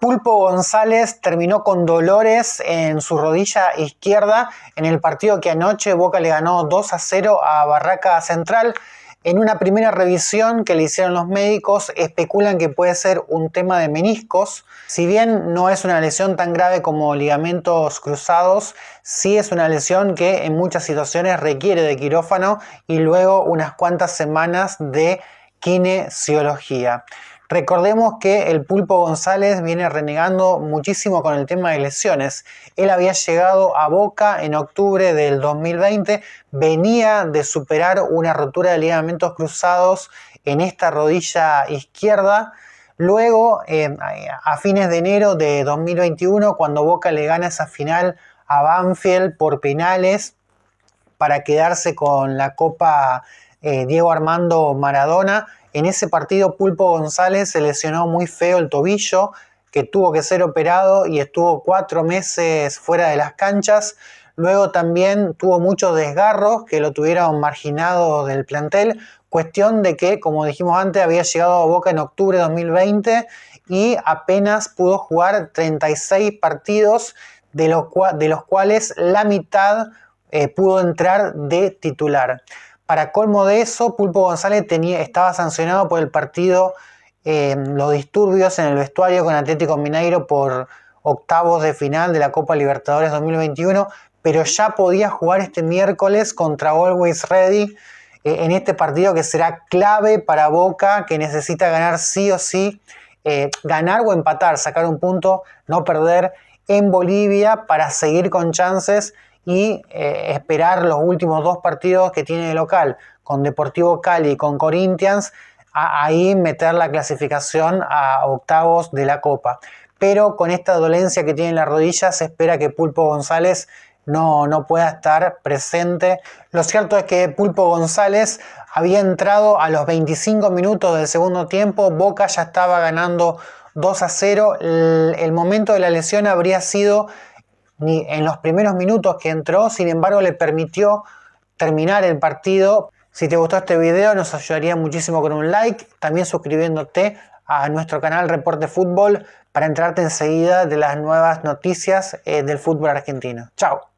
Pulpo González terminó con dolores en su rodilla izquierda en el partido que anoche Boca le ganó 2 a 0 a Barraca Central. En una primera revisión que le hicieron los médicos, especulan que puede ser un tema de meniscos. Si bien no es una lesión tan grave como ligamentos cruzados, sí es una lesión que en muchas situaciones requiere de quirófano y luego unas cuantas semanas de kinesiología. Recordemos que el Pulpo González viene renegando muchísimo con el tema de lesiones. Él había llegado a Boca en octubre del 2020, venía de superar una rotura de ligamentos cruzados en esta rodilla izquierda. Luego, eh, a fines de enero de 2021, cuando Boca le gana esa final a Banfield por penales, para quedarse con la Copa eh, Diego Armando Maradona. En ese partido Pulpo González se lesionó muy feo el tobillo, que tuvo que ser operado y estuvo cuatro meses fuera de las canchas. Luego también tuvo muchos desgarros que lo tuvieron marginado del plantel. Cuestión de que, como dijimos antes, había llegado a Boca en octubre de 2020 y apenas pudo jugar 36 partidos, de los, de los cuales la mitad eh, pudo entrar de titular. Para colmo de eso, Pulpo González tenía, estaba sancionado por el partido em, los disturbios en el vestuario con Atlético Mineiro por octavos de final de la Copa Libertadores 2021, pero ya podía jugar este miércoles contra Always Ready eh, en este partido que será clave para Boca, que necesita ganar sí o sí, eh, ganar o empatar, sacar un punto, no perder en Bolivia para seguir con chances y eh, esperar los últimos dos partidos que tiene de local, con Deportivo Cali y con Corinthians, ahí meter la clasificación a octavos de la Copa. Pero con esta dolencia que tiene en las rodillas se espera que Pulpo González no, no pueda estar presente. Lo cierto es que Pulpo González había entrado a los 25 minutos del segundo tiempo, Boca ya estaba ganando 2 a 0. el momento de la lesión habría sido ni en los primeros minutos que entró, sin embargo le permitió terminar el partido. Si te gustó este video nos ayudaría muchísimo con un like, también suscribiéndote a nuestro canal Reporte Fútbol para entrarte enseguida de las nuevas noticias eh, del fútbol argentino. Chao.